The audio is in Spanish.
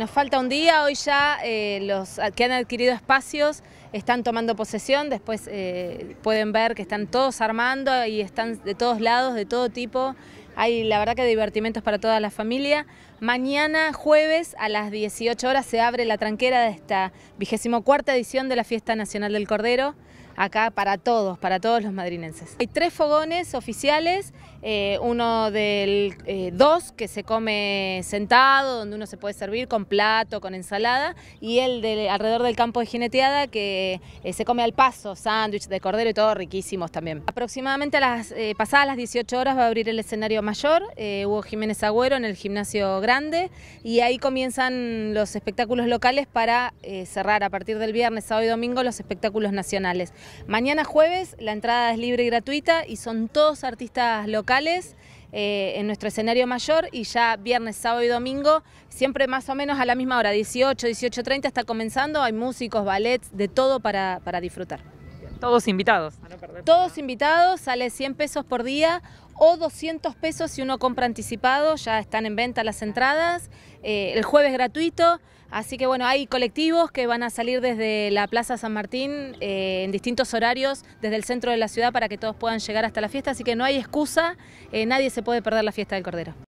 Nos falta un día, hoy ya eh, los ah, que han adquirido espacios están tomando posesión, después eh, pueden ver que están todos armando y están de todos lados, de todo tipo. Hay la verdad que divertimentos para toda la familia. Mañana jueves a las 18 horas se abre la tranquera de esta vigésimo cuarta edición de la Fiesta Nacional del Cordero acá para todos, para todos los madrinenses. Hay tres fogones oficiales, eh, uno del eh, dos que se come sentado, donde uno se puede servir con plato, con ensalada, y el alrededor del campo de jineteada que eh, se come al paso, sándwich de cordero y todo riquísimos también. Aproximadamente a las pasadas las 18 horas va a abrir el escenario Mayor, eh, Hugo Jiménez Agüero en el Gimnasio Grande y ahí comienzan los espectáculos locales para eh, cerrar a partir del viernes, sábado y domingo los espectáculos nacionales. Mañana jueves la entrada es libre y gratuita y son todos artistas locales. Eh, en nuestro escenario mayor y ya viernes, sábado y domingo, siempre más o menos a la misma hora, 18, 18.30 está comenzando, hay músicos, ballets, de todo para, para disfrutar. Todos invitados. Todos invitados, sale 100 pesos por día o 200 pesos si uno compra anticipado, ya están en venta las entradas, eh, el jueves gratuito, así que bueno, hay colectivos que van a salir desde la Plaza San Martín eh, en distintos horarios, desde el centro de la ciudad para que todos puedan llegar hasta la fiesta, así que no hay excusa, eh, nadie se puede perder la fiesta del Cordero.